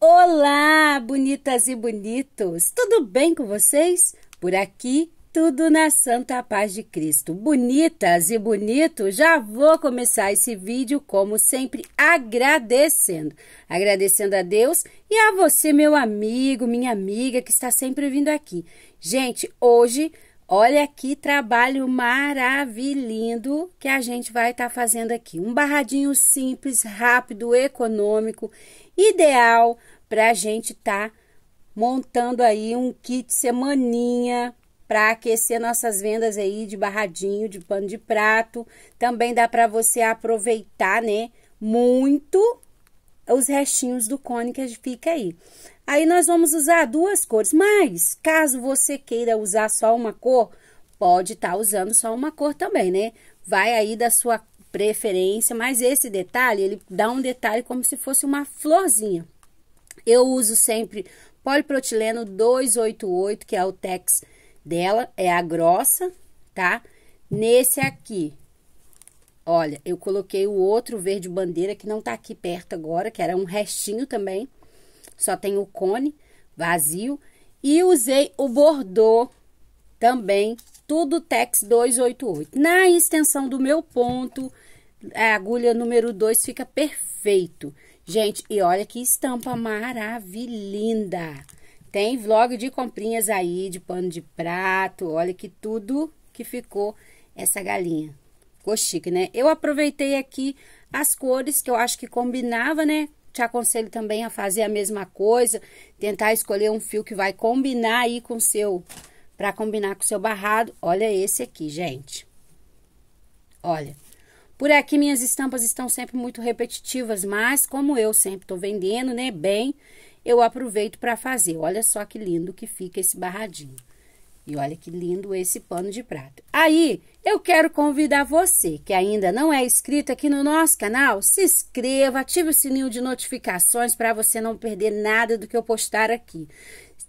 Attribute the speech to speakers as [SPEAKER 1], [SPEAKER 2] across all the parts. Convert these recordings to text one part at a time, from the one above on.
[SPEAKER 1] Olá, bonitas e bonitos! Tudo bem com vocês? Por aqui tudo na santa paz de Cristo. Bonitas e bonito, já vou começar esse vídeo, como sempre, agradecendo. Agradecendo a Deus e a você, meu amigo, minha amiga, que está sempre vindo aqui. Gente, hoje, olha que trabalho maravilhoso que a gente vai estar tá fazendo aqui. Um barradinho simples, rápido, econômico, ideal para a gente estar... Tá montando aí um kit semaninha para aquecer nossas vendas aí de barradinho, de pano de prato. Também dá para você aproveitar, né, muito os restinhos do cone que fica aí. Aí nós vamos usar duas cores, mas caso você queira usar só uma cor, pode estar tá usando só uma cor também, né? Vai aí da sua preferência, mas esse detalhe, ele dá um detalhe como se fosse uma florzinha. Eu uso sempre poliprotileno 288, que é o Tex dela é a grossa, tá? Nesse aqui, olha, eu coloquei o outro verde bandeira que não tá aqui perto agora, que era um restinho também. Só tem o cone vazio. E usei o bordô também, tudo Tex 288. Na extensão do meu ponto, a agulha número 2 fica perfeito. Gente, e olha que estampa maravilhosa! Tem vlog de comprinhas aí, de pano de prato. Olha que tudo que ficou essa galinha. Ficou chique, né? Eu aproveitei aqui as cores que eu acho que combinava, né? Te aconselho também a fazer a mesma coisa. Tentar escolher um fio que vai combinar aí com o seu... para combinar com o seu barrado. Olha esse aqui, gente. Olha. Por aqui minhas estampas estão sempre muito repetitivas, mas como eu sempre tô vendendo, né, bem, eu aproveito para fazer. Olha só que lindo que fica esse barradinho. E olha que lindo esse pano de prato. Aí, eu quero convidar você que ainda não é inscrito aqui no nosso canal, se inscreva, ative o sininho de notificações para você não perder nada do que eu postar aqui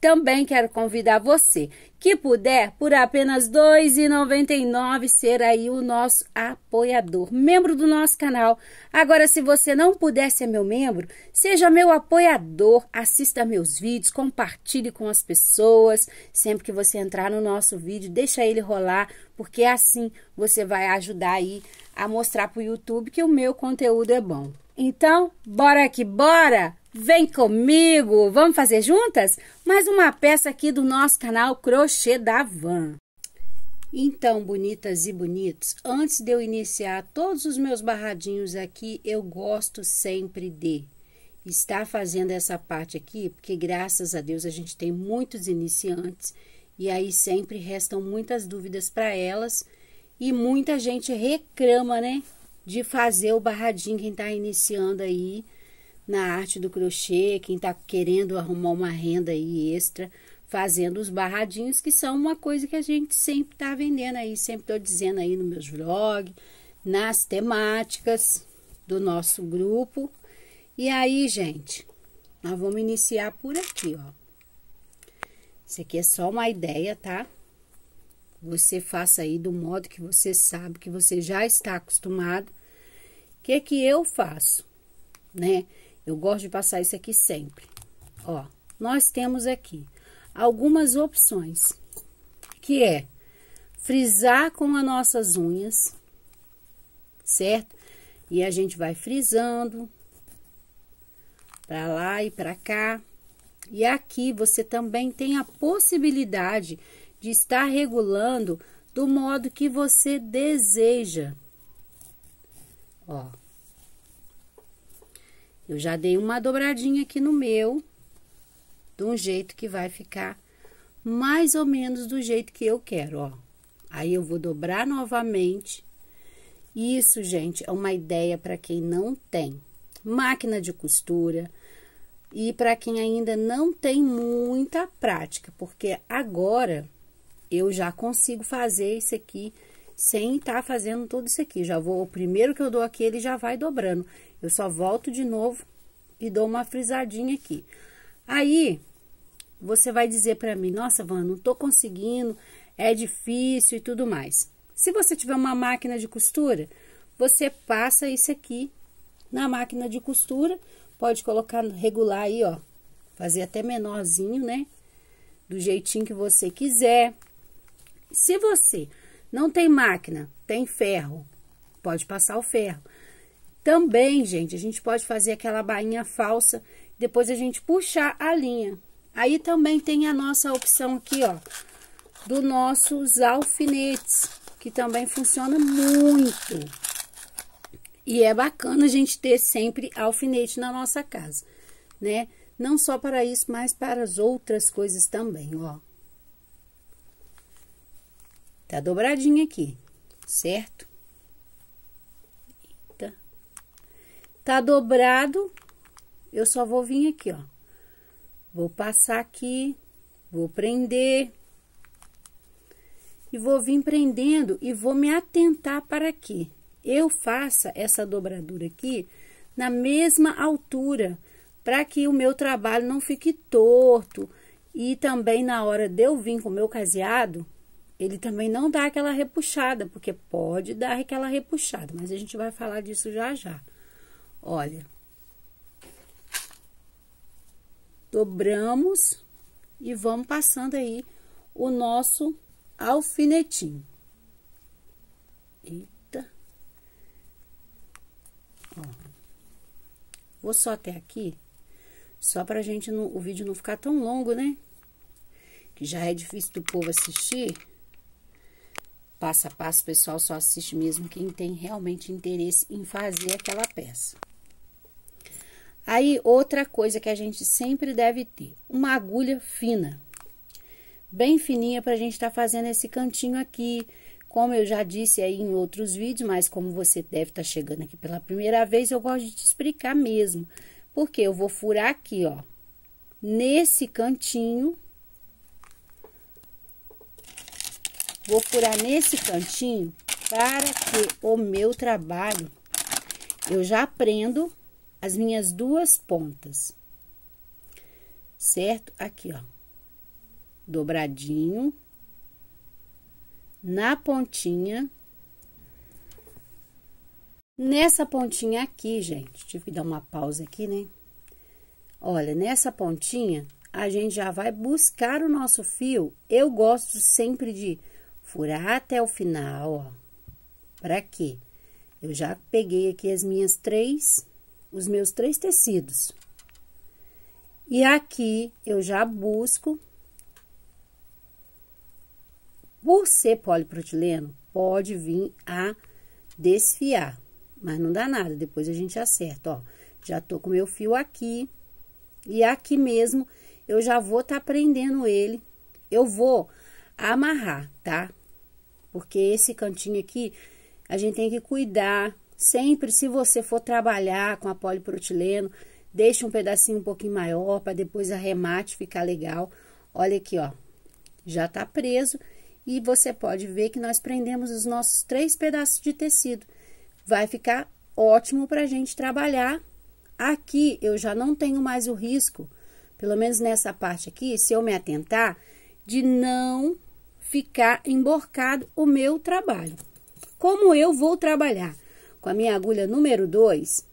[SPEAKER 1] também quero convidar você que puder, por apenas R$ 2,99, ser aí o nosso apoiador, membro do nosso canal. Agora, se você não puder ser meu membro, seja meu apoiador, assista meus vídeos, compartilhe com as pessoas. Sempre que você entrar no nosso vídeo, deixa ele rolar, porque assim você vai ajudar aí a mostrar para o YouTube que o meu conteúdo é bom. Então, bora que bora! Vem comigo! Vamos fazer juntas mais uma peça aqui do nosso canal Crochê da Van. Então, bonitas e bonitos, antes de eu iniciar todos os meus barradinhos aqui, eu gosto sempre de estar fazendo essa parte aqui, porque graças a Deus a gente tem muitos iniciantes e aí sempre restam muitas dúvidas para elas e muita gente reclama, né? de fazer o barradinho, quem está iniciando aí na arte do crochê, quem está querendo arrumar uma renda aí extra, fazendo os barradinhos, que são uma coisa que a gente sempre está vendendo aí, sempre estou dizendo aí nos meus vlogs, nas temáticas do nosso grupo. E aí, gente, nós vamos iniciar por aqui, ó. Isso aqui é só uma ideia, tá? Você faça aí do modo que você sabe, que você já está acostumado. O que é que eu faço, né? Eu gosto de passar isso aqui sempre. Ó, nós temos aqui algumas opções, que é frisar com as nossas unhas, certo? E a gente vai frisando para lá e para cá. E aqui você também tem a possibilidade de estar regulando do modo que você deseja. Ó. Eu já dei uma dobradinha aqui no meu, de um jeito que vai ficar mais ou menos do jeito que eu quero, ó. Aí eu vou dobrar novamente. Isso, gente, é uma ideia para quem não tem máquina de costura e para quem ainda não tem muita prática, porque agora eu já consigo fazer isso aqui sem estar tá fazendo tudo isso aqui. Já vou, o primeiro que eu dou aqui, ele já vai dobrando. Eu só volto de novo e dou uma frisadinha aqui. Aí, você vai dizer para mim, nossa, Van, não tô conseguindo, é difícil e tudo mais. Se você tiver uma máquina de costura, você passa isso aqui na máquina de costura, pode colocar regular aí, ó, fazer até menorzinho, né? Do jeitinho que você quiser. Se você não tem máquina, tem ferro, pode passar o ferro. Também, gente, a gente pode fazer aquela bainha falsa, depois a gente puxar a linha. Aí também tem a nossa opção aqui, ó, do nossos alfinetes, que também funciona muito. E é bacana a gente ter sempre alfinete na nossa casa, né? Não só para isso, mas para as outras coisas também, ó. Tá dobradinha aqui, certo? Eita. Tá dobrado, eu só vou vir aqui, ó. Vou passar aqui, vou prender. E vou vir prendendo e vou me atentar para que eu faça essa dobradura aqui na mesma altura, para que o meu trabalho não fique torto. E também na hora de eu vir com o meu caseado, ele também não dá aquela repuxada, porque pode dar aquela repuxada, mas a gente vai falar disso já já. Olha, dobramos e vamos passando aí o nosso alfinetinho. Eita. Ó. Vou só até aqui, só pra gente não, o vídeo não ficar tão longo, né? Que já é difícil do povo assistir. Passo a passo, o pessoal só assiste mesmo quem tem realmente interesse em fazer aquela peça. Aí, outra coisa que a gente sempre deve ter, uma agulha fina. Bem fininha para a gente estar tá fazendo esse cantinho aqui. Como eu já disse aí em outros vídeos, mas como você deve estar tá chegando aqui pela primeira vez, eu gosto de te explicar mesmo. Porque eu vou furar aqui, ó, nesse cantinho Vou furar nesse cantinho para que o meu trabalho eu já prendo as minhas duas pontas. Certo? Aqui, ó. Dobradinho. Na pontinha. Nessa pontinha aqui, gente, tive que dar uma pausa aqui, né? Olha, nessa pontinha, a gente já vai buscar o nosso fio. Eu gosto sempre de furar até o final, ó. Pra quê? Eu já peguei aqui as minhas três, os meus três tecidos. E aqui eu já busco, por ser poliprotileno, pode vir a desfiar, mas não dá nada, depois a gente acerta, ó. Já tô com meu fio aqui, e aqui mesmo eu já vou tá prendendo ele, eu vou amarrar, tá? porque esse cantinho aqui a gente tem que cuidar. Sempre, se você for trabalhar com a poliprotileno, deixa um pedacinho um pouquinho maior para depois arremate ficar legal. Olha aqui, ó, já tá preso e você pode ver que nós prendemos os nossos três pedaços de tecido. Vai ficar ótimo para a gente trabalhar. Aqui eu já não tenho mais o risco, pelo menos nessa parte aqui, se eu me atentar, de não ficar emborcado o meu trabalho. Como eu vou trabalhar? Com a minha agulha número 2,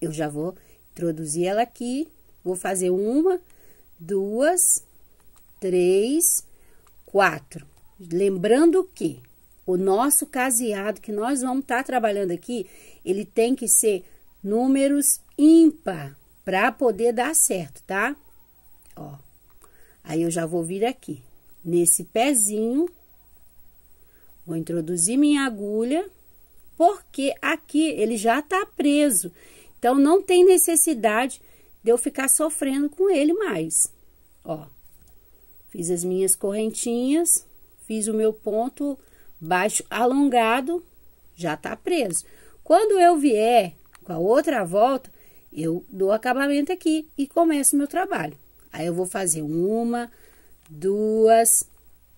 [SPEAKER 1] eu já vou introduzir ela aqui, vou fazer uma, duas, três, quatro. Lembrando que o nosso caseado que nós vamos estar tá trabalhando aqui, ele tem que ser números ímpar para poder dar certo, tá? Ó, aí eu já vou vir aqui. Nesse pezinho, vou introduzir minha agulha, porque aqui ele já está preso. Então, não tem necessidade de eu ficar sofrendo com ele mais. Ó, fiz as minhas correntinhas, fiz o meu ponto baixo alongado, já tá preso. Quando eu vier com a outra volta, eu dou acabamento aqui e começo o meu trabalho. Aí eu vou fazer uma, duas,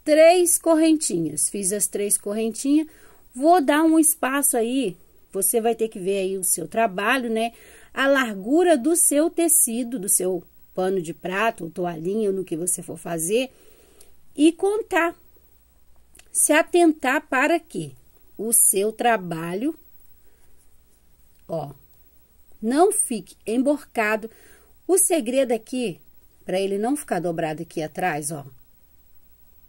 [SPEAKER 1] três correntinhas. Fiz as três correntinhas. Vou dar um espaço aí, você vai ter que ver aí o seu trabalho, né? A largura do seu tecido, do seu pano de prato, toalhinha, no que você for fazer, e contar. Se atentar para que o seu trabalho, ó, não fique emborcado. O segredo aqui para ele não ficar dobrado aqui atrás, ó.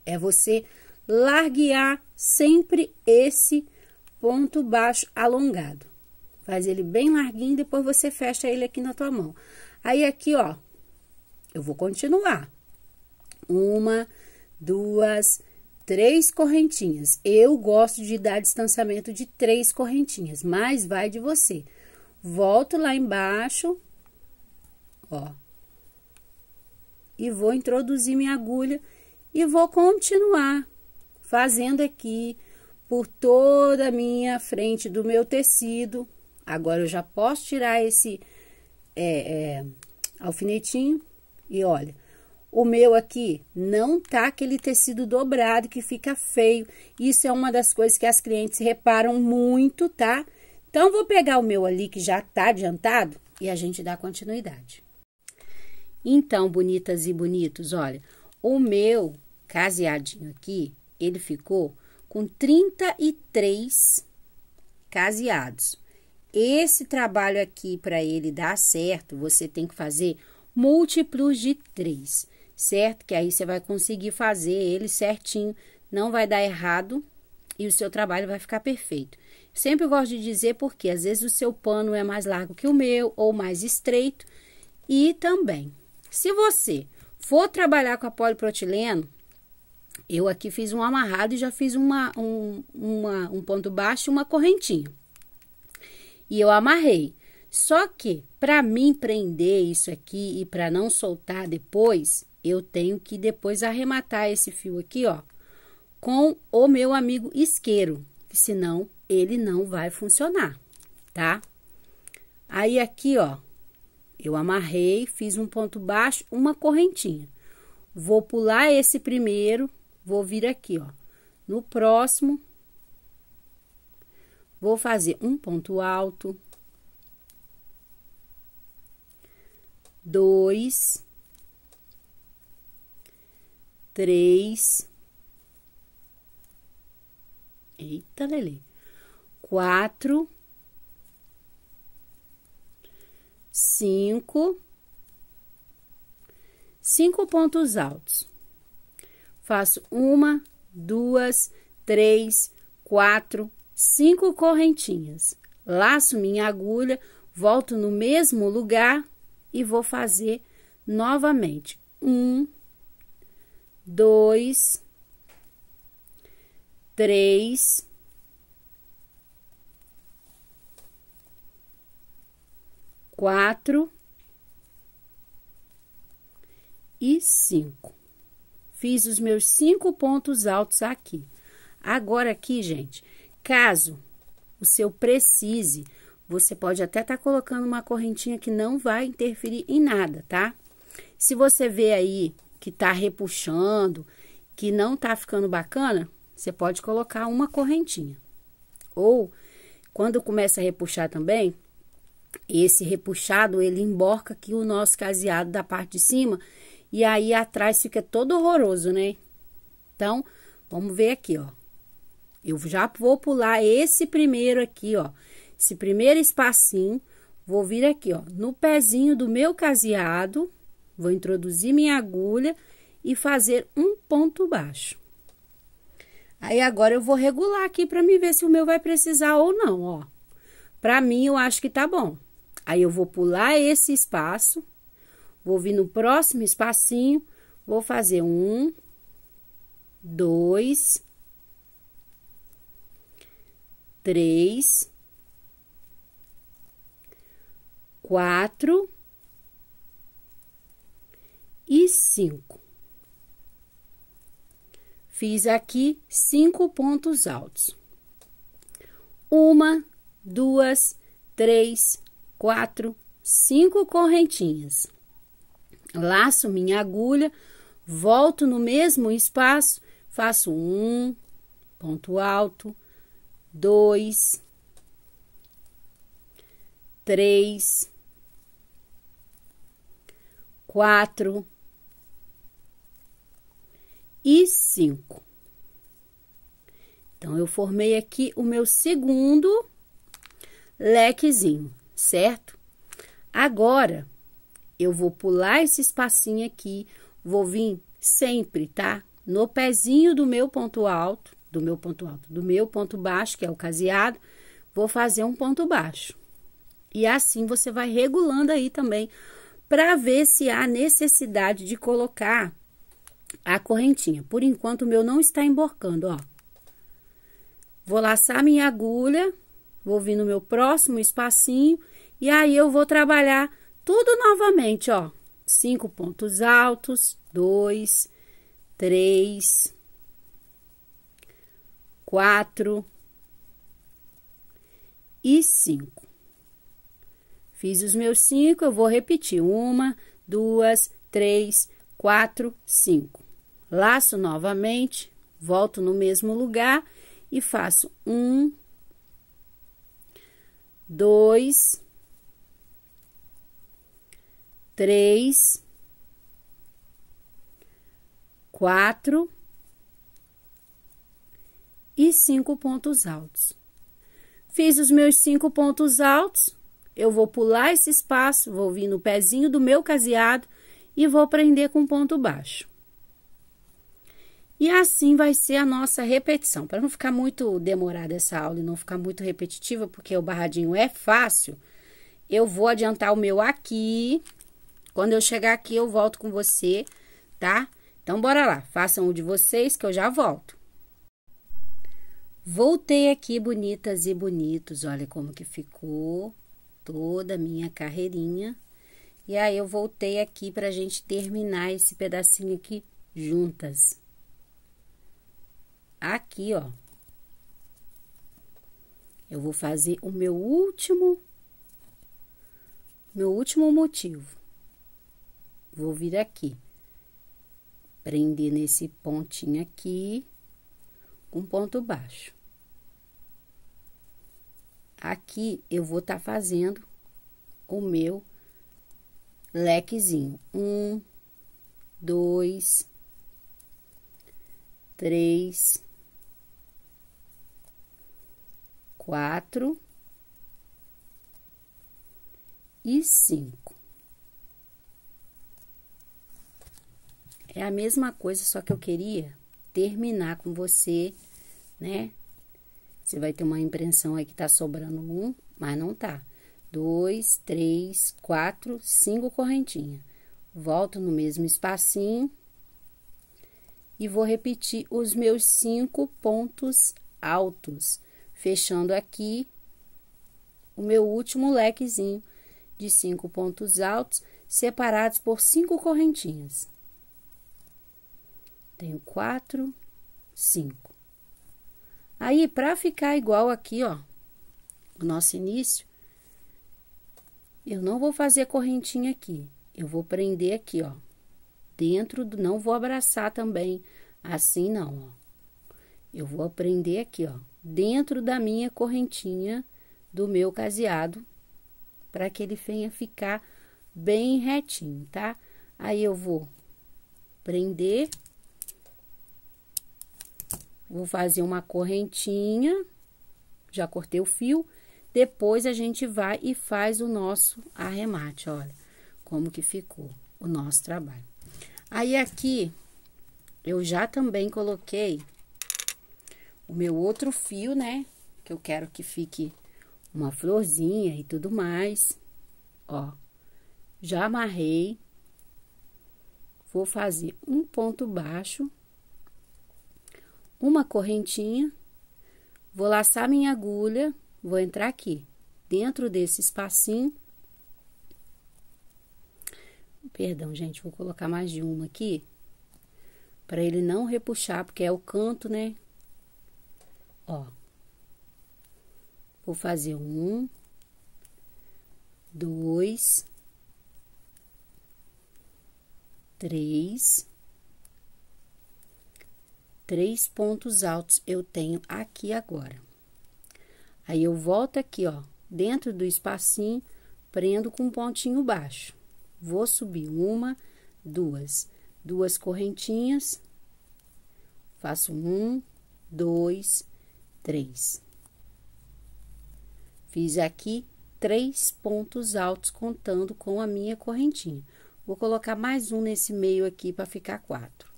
[SPEAKER 1] É você larguear sempre esse ponto baixo alongado. Faz ele bem larguinho, depois você fecha ele aqui na tua mão. Aí, aqui, ó, eu vou continuar. Uma, duas, três correntinhas. Eu gosto de dar distanciamento de três correntinhas, mas vai de você. Volto lá embaixo, ó, e vou introduzir minha agulha e vou continuar fazendo aqui por toda a minha frente do meu tecido. Agora eu já posso tirar esse é, é, alfinetinho e olha, o meu aqui não tá aquele tecido dobrado que fica feio. Isso é uma das coisas que as clientes reparam muito, tá? Então, vou pegar o meu ali que já tá adiantado e a gente dá continuidade. Então, bonitas e bonitos, olha, o meu caseadinho aqui, ele ficou com 33 caseados. Esse trabalho aqui, para ele dar certo, você tem que fazer múltiplos de 3, certo? Que aí você vai conseguir fazer ele certinho, não vai dar errado e o seu trabalho vai ficar perfeito. Sempre gosto de dizer porque às vezes o seu pano é mais largo que o meu ou mais estreito e também se você for trabalhar com a poliprotileno, eu aqui fiz um amarrado e já fiz uma, um, uma, um ponto baixo e uma correntinha. E eu amarrei. Só que para mim prender isso aqui e para não soltar depois, eu tenho que depois arrematar esse fio aqui, ó, com o meu amigo isqueiro, senão ele não vai funcionar, tá? Aí aqui, ó, eu amarrei, fiz um ponto baixo, uma correntinha. Vou pular esse primeiro, vou vir aqui, ó. No próximo, vou fazer um ponto alto, dois, três, eita, Lele, quatro, cinco, cinco pontos altos. Faço uma, duas, três, quatro, cinco correntinhas. Laço minha agulha, volto no mesmo lugar e vou fazer novamente. Um, dois, três, quatro e cinco. Fiz os meus cinco pontos altos aqui. Agora aqui, gente, caso o seu precise, você pode até estar tá colocando uma correntinha que não vai interferir em nada, tá? Se você vê aí que tá repuxando, que não tá ficando bacana, você pode colocar uma correntinha. Ou quando começa a repuxar também, esse repuxado, ele emborca aqui o nosso caseado da parte de cima e aí atrás fica todo horroroso, né? Então, vamos ver aqui, ó. Eu já vou pular esse primeiro aqui, ó. Esse primeiro espacinho, vou vir aqui, ó, no pezinho do meu caseado, vou introduzir minha agulha e fazer um ponto baixo. Aí agora eu vou regular aqui para me ver se o meu vai precisar ou não, ó. Para mim eu acho que tá bom. Aí eu vou pular esse espaço, vou vir no próximo espacinho, vou fazer um, dois, três, quatro e cinco. Fiz aqui cinco pontos altos. Uma, duas, três, quatro, cinco correntinhas. Laço minha agulha, volto no mesmo espaço, faço um ponto alto, dois, três, quatro e cinco. Então, eu formei aqui o meu segundo lequezinho certo? Agora, eu vou pular esse espacinho aqui, vou vir sempre, tá? No pezinho do meu ponto alto, do meu ponto alto, do meu ponto baixo, que é o caseado, vou fazer um ponto baixo. E assim você vai regulando aí também, para ver se há necessidade de colocar a correntinha. Por enquanto, o meu não está emborcando, ó. Vou laçar minha agulha, vou vir no meu próximo espacinho e aí eu vou trabalhar tudo novamente, ó. Cinco pontos altos, dois, três, quatro e cinco. Fiz os meus cinco, eu vou repetir. Uma, duas, três, quatro, cinco. Laço novamente, volto no mesmo lugar e faço um, dois, três, quatro e cinco pontos altos. Fiz os meus cinco pontos altos, eu vou pular esse espaço, vou vir no pezinho do meu caseado e vou prender com ponto baixo. E assim vai ser a nossa repetição. Para não ficar muito demorada essa aula e não ficar muito repetitiva, porque o barradinho é fácil, eu vou adiantar o meu aqui, quando eu chegar aqui, eu volto com você, tá? Então, bora lá. Façam o de vocês que eu já volto. Voltei aqui, bonitas e bonitos. Olha como que ficou toda a minha carreirinha. E aí, eu voltei aqui pra gente terminar esse pedacinho aqui juntas. Aqui, ó. Eu vou fazer o meu último, meu último motivo. Vou vir aqui. Prender nesse pontinho aqui, um ponto baixo. Aqui eu vou estar tá fazendo o meu lequezinho. Um, dois, três, quatro e cinco. É a mesma coisa, só que eu queria terminar com você, né? Você vai ter uma impressão aí que tá sobrando um, mas não tá. Dois, três, quatro, cinco correntinhas. Volto no mesmo espacinho e vou repetir os meus cinco pontos altos, fechando aqui o meu último lequezinho de cinco pontos altos separados por cinco correntinhas. Tenho quatro, cinco. Aí, para ficar igual aqui, ó, o nosso início, eu não vou fazer correntinha aqui. Eu vou prender aqui, ó. Dentro do... Não vou abraçar também assim, não, ó. Eu vou prender aqui, ó. Dentro da minha correntinha do meu caseado. para que ele venha ficar bem retinho, tá? Aí, eu vou prender Vou fazer uma correntinha, já cortei o fio. Depois, a gente vai e faz o nosso arremate, olha como que ficou o nosso trabalho. Aí, aqui, eu já também coloquei o meu outro fio, né? Que eu quero que fique uma florzinha e tudo mais. Ó, já amarrei. Vou fazer um ponto baixo uma correntinha, vou laçar minha agulha, vou entrar aqui, dentro desse espacinho. Perdão, gente, vou colocar mais de uma aqui, para ele não repuxar, porque é o canto, né? Ó. Vou fazer um, dois, três, Três pontos altos eu tenho aqui agora. Aí eu volto aqui, ó, dentro do espacinho, prendo com um pontinho baixo. Vou subir uma, duas, duas correntinhas, faço um, dois, três. Fiz aqui três pontos altos contando com a minha correntinha. Vou colocar mais um nesse meio aqui para ficar quatro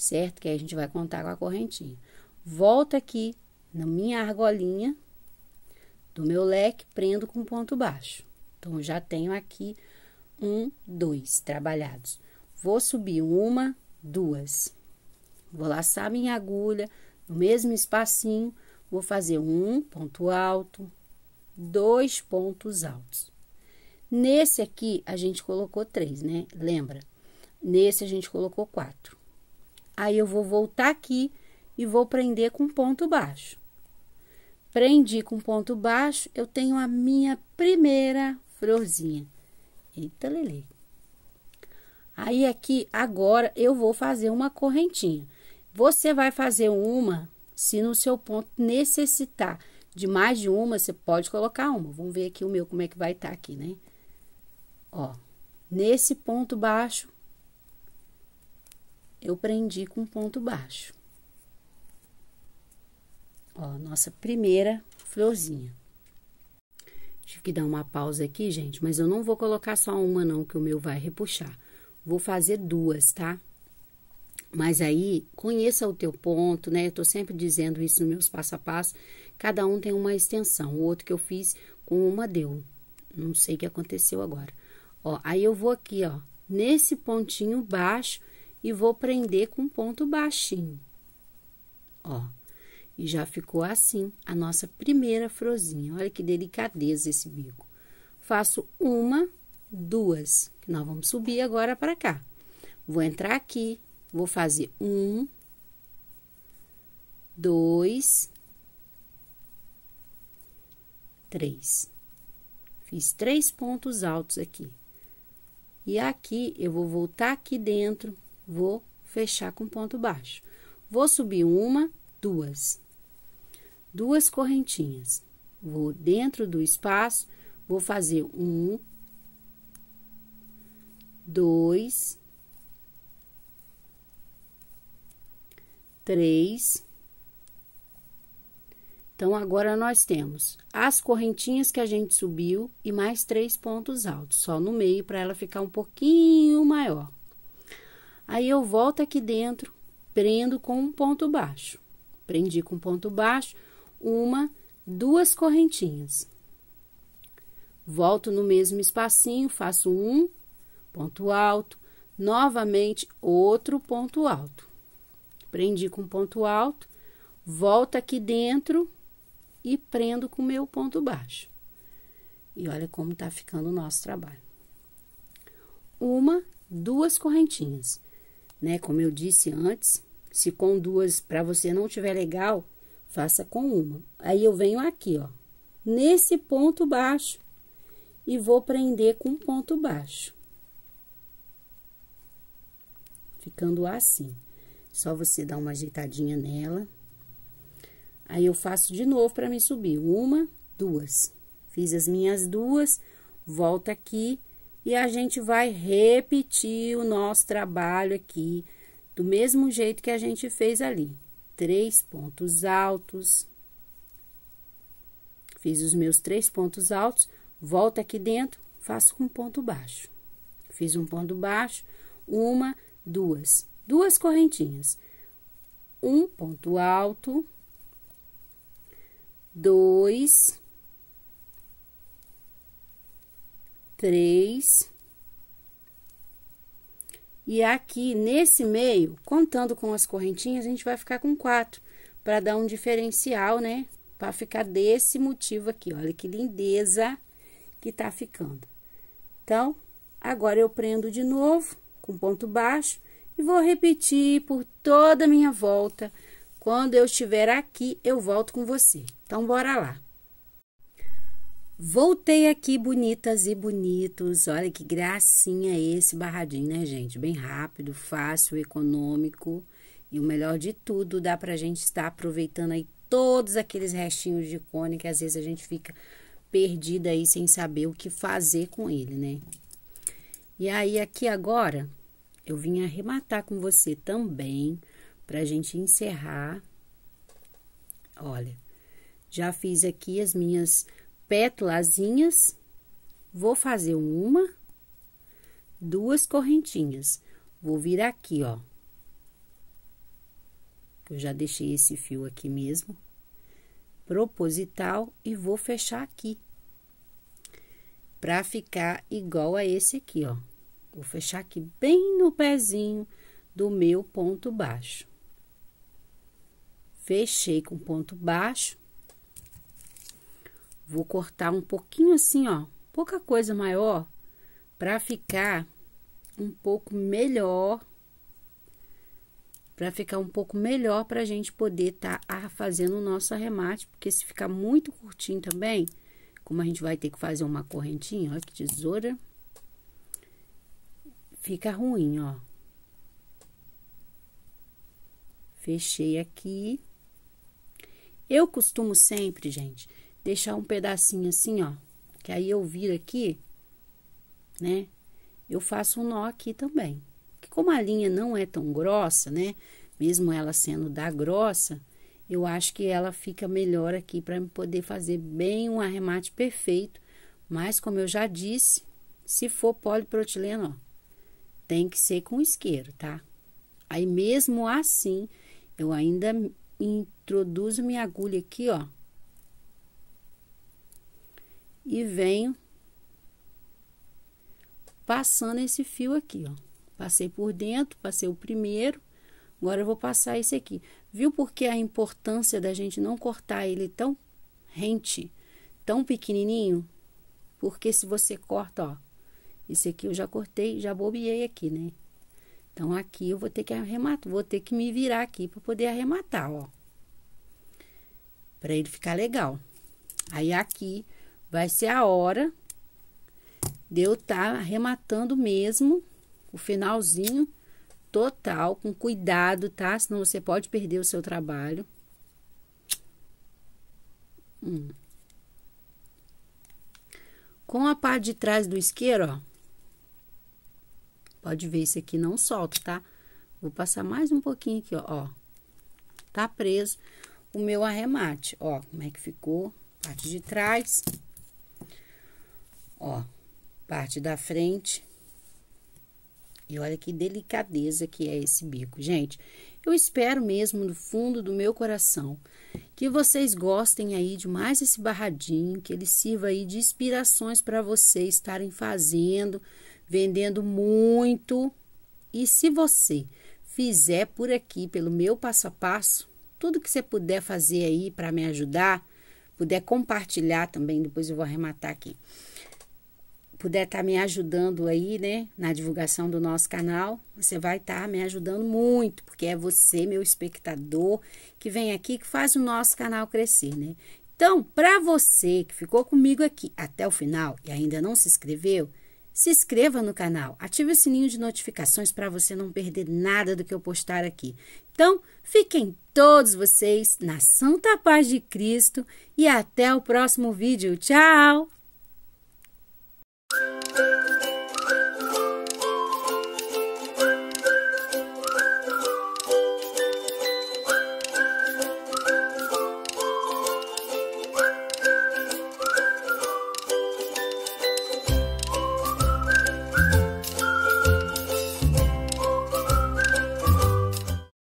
[SPEAKER 1] certo? Que aí a gente vai contar com a correntinha. Volta aqui na minha argolinha do meu leque, prendo com ponto baixo. Então, já tenho aqui um, dois trabalhados. Vou subir uma, duas. Vou laçar minha agulha no mesmo espacinho, vou fazer um ponto alto, dois pontos altos. Nesse aqui, a gente colocou três, né? Lembra? Nesse, a gente colocou quatro. Aí eu vou voltar aqui e vou prender com ponto baixo. Prendi com ponto baixo, eu tenho a minha primeira florzinha. Eita, Lele. Aí aqui, agora, eu vou fazer uma correntinha. Você vai fazer uma, se no seu ponto necessitar de mais de uma, você pode colocar uma. Vamos ver aqui o meu, como é que vai estar tá aqui, né? Ó, nesse ponto baixo, eu prendi com ponto baixo. Ó, nossa primeira florzinha. Tive que dar uma pausa aqui, gente, mas eu não vou colocar só uma não, que o meu vai repuxar. Vou fazer duas, tá? Mas aí, conheça o teu ponto, né? Eu tô sempre dizendo isso nos meus passo a passo. Cada um tem uma extensão. O outro que eu fiz com uma deu. Não sei o que aconteceu agora. Ó, aí eu vou aqui, ó, nesse pontinho baixo, e vou prender com ponto baixinho. Ó, e já ficou assim a nossa primeira frozinha. Olha que delicadeza esse bico. Faço uma, duas, que nós vamos subir agora para cá. Vou entrar aqui, vou fazer um, dois, três. Fiz três pontos altos aqui. E aqui, eu vou voltar aqui dentro, vou fechar com ponto baixo. Vou subir uma, duas, duas correntinhas. Vou dentro do espaço, vou fazer um, dois, três. Então, agora nós temos as correntinhas que a gente subiu e mais três pontos altos, só no meio para ela ficar um pouquinho maior. Aí eu volto aqui dentro, prendo com um ponto baixo. Prendi com ponto baixo uma, duas correntinhas. Volto no mesmo espacinho, faço um ponto alto, novamente outro ponto alto. Prendi com ponto alto, volto aqui dentro e prendo com meu ponto baixo. E olha como tá ficando o nosso trabalho. Uma, duas correntinhas né? Como eu disse antes, se com duas para você não tiver legal, faça com uma. Aí eu venho aqui, ó, nesse ponto baixo e vou prender com um ponto baixo. Ficando assim. Só você dar uma ajeitadinha nela. Aí eu faço de novo para me subir. Uma, duas. Fiz as minhas duas, volta aqui, e a gente vai repetir o nosso trabalho aqui do mesmo jeito que a gente fez ali. Três pontos altos. Fiz os meus três pontos altos, volto aqui dentro, faço um ponto baixo. Fiz um ponto baixo, uma, duas, duas correntinhas. Um ponto alto, dois, três. E aqui, nesse meio, contando com as correntinhas, a gente vai ficar com quatro, para dar um diferencial, né? Para ficar desse motivo aqui, olha que lindeza que tá ficando. Então, agora eu prendo de novo, com ponto baixo, e vou repetir por toda a minha volta. Quando eu estiver aqui, eu volto com você. Então, bora lá. Voltei aqui, bonitas e bonitos. Olha que gracinha esse barradinho, né, gente? Bem rápido, fácil, econômico. E o melhor de tudo, dá pra gente estar aproveitando aí todos aqueles restinhos de cone que às vezes a gente fica perdida aí sem saber o que fazer com ele, né? E aí, aqui agora, eu vim arrematar com você também, pra gente encerrar. Olha, já fiz aqui as minhas pétalazinhas, vou fazer uma, duas correntinhas. Vou vir aqui, ó. Eu já deixei esse fio aqui mesmo, proposital, e vou fechar aqui. Pra ficar igual a esse aqui, ó. Vou fechar aqui bem no pezinho do meu ponto baixo. Fechei com ponto baixo, Vou cortar um pouquinho assim, ó, pouca coisa maior, para ficar um pouco melhor, para ficar um pouco melhor para a gente poder estar tá fazendo o nosso arremate, porque se ficar muito curtinho também, como a gente vai ter que fazer uma correntinha, ó, que tesoura, fica ruim, ó. Fechei aqui. Eu costumo sempre, gente, deixar um pedacinho assim, ó, que aí eu viro aqui, né? Eu faço um nó aqui também. Que como a linha não é tão grossa, né? Mesmo ela sendo da grossa, eu acho que ela fica melhor aqui para poder fazer bem um arremate perfeito. Mas como eu já disse, se for poliprotileno, ó, tem que ser com isqueiro, tá? Aí mesmo assim, eu ainda introduzo minha agulha aqui, ó, e venho passando esse fio aqui, ó. Passei por dentro, passei o primeiro, agora eu vou passar esse aqui. Viu porque a importância da gente não cortar ele tão rente, tão pequenininho? Porque se você corta, ó, esse aqui eu já cortei, já bobiei aqui, né? Então, aqui eu vou ter que arrematar, vou ter que me virar aqui para poder arrematar, ó. Para ele ficar legal. Aí, aqui, vai ser a hora de eu estar tá arrematando mesmo o finalzinho total, com cuidado, tá? Senão você pode perder o seu trabalho. Hum. Com a parte de trás do isqueiro, ó, pode ver, isso aqui não solta, tá? Vou passar mais um pouquinho aqui, ó, ó. Tá preso o meu arremate, ó, como é que ficou, parte de trás. Ó, parte da frente. E olha que delicadeza que é esse bico. Gente, eu espero mesmo do fundo do meu coração que vocês gostem aí de mais esse barradinho, que ele sirva aí de inspirações para vocês estarem fazendo, vendendo muito. E se você fizer por aqui, pelo meu passo a passo, tudo que você puder fazer aí para me ajudar, puder compartilhar também, depois eu vou arrematar aqui puder estar tá me ajudando aí, né, na divulgação do nosso canal, você vai estar tá me ajudando muito, porque é você, meu espectador, que vem aqui que faz o nosso canal crescer, né? Então, para você que ficou comigo aqui até o final e ainda não se inscreveu, se inscreva no canal, ative o sininho de notificações para você não perder nada do que eu postar aqui. Então, fiquem todos vocês na santa paz de Cristo e até o próximo vídeo. Tchau!